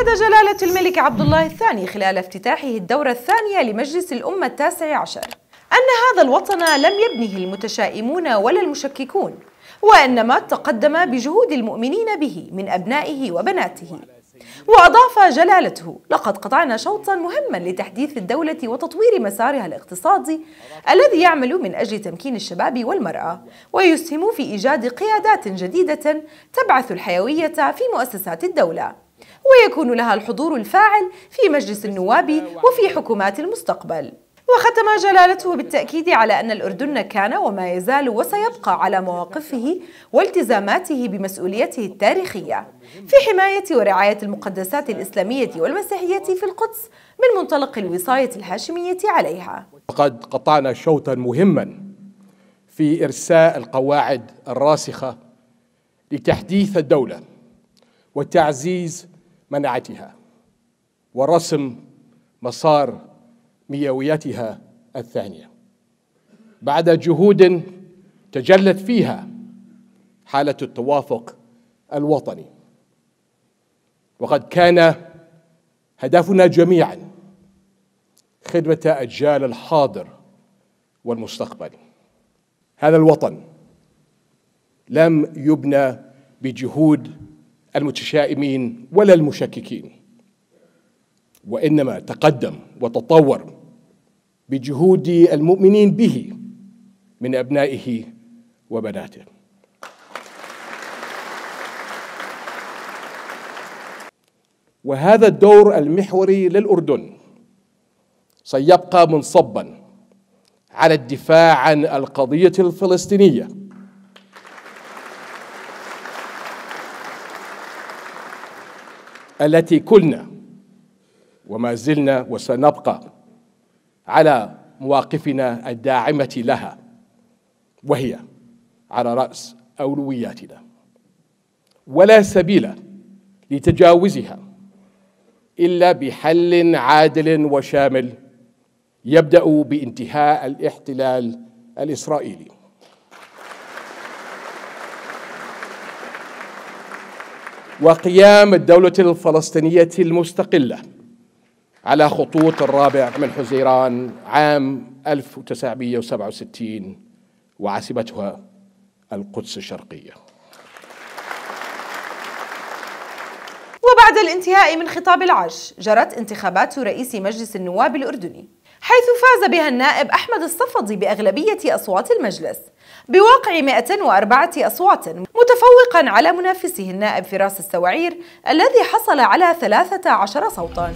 أكد جلالة الملك عبد الله الثاني خلال افتتاحه الدورة الثانية لمجلس الأمة التاسع عشر أن هذا الوطن لم يبنه المتشائمون ولا المشككون وإنما تقدم بجهود المؤمنين به من أبنائه وبناته وأضاف جلالته لقد قطعنا شوطا مهما لتحديث الدولة وتطوير مسارها الاقتصادي الذي يعمل من أجل تمكين الشباب والمرأة ويسهم في إيجاد قيادات جديدة تبعث الحيوية في مؤسسات الدولة ويكون لها الحضور الفاعل في مجلس النواب وفي حكومات المستقبل وختم جلالته بالتأكيد على أن الأردن كان وما يزال وسيبقى على مواقفه والتزاماته بمسؤوليته التاريخية في حماية ورعاية المقدسات الإسلامية والمسيحية في القدس من منطلق الوصاية الهاشمية عليها لقد قطعنا شوطا مهما في إرساء القواعد الراسخة لتحديث الدولة وتعزيز مناعتها ورسم مسار مئويتها الثانيه بعد جهود تجلت فيها حاله التوافق الوطني وقد كان هدفنا جميعا خدمه اجيال الحاضر والمستقبل هذا الوطن لم يبنى بجهود المتشائمين ولا المشككين وانما تقدم وتطور بجهود المؤمنين به من ابنائه وبناته وهذا الدور المحوري للاردن سيبقى منصبا على الدفاع عن القضيه الفلسطينيه التي كلنا وما زلنا وسنبقى على مواقفنا الداعمة لها وهي على رأس أولوياتنا ولا سبيل لتجاوزها إلا بحل عادل وشامل يبدأ بانتهاء الاحتلال الإسرائيلي وقيام الدولة الفلسطينية المستقلة على خطوط الرابع من حزيران عام 1967 وعاصمتها القدس الشرقية وبعد الانتهاء من خطاب العرش جرت انتخابات رئيس مجلس النواب الأردني حيث فاز بها النائب أحمد الصفدي بأغلبية أصوات المجلس بواقع 104 أصوات متفوقا على منافسه النائب فراس السواعير الذي حصل على 13 صوتاً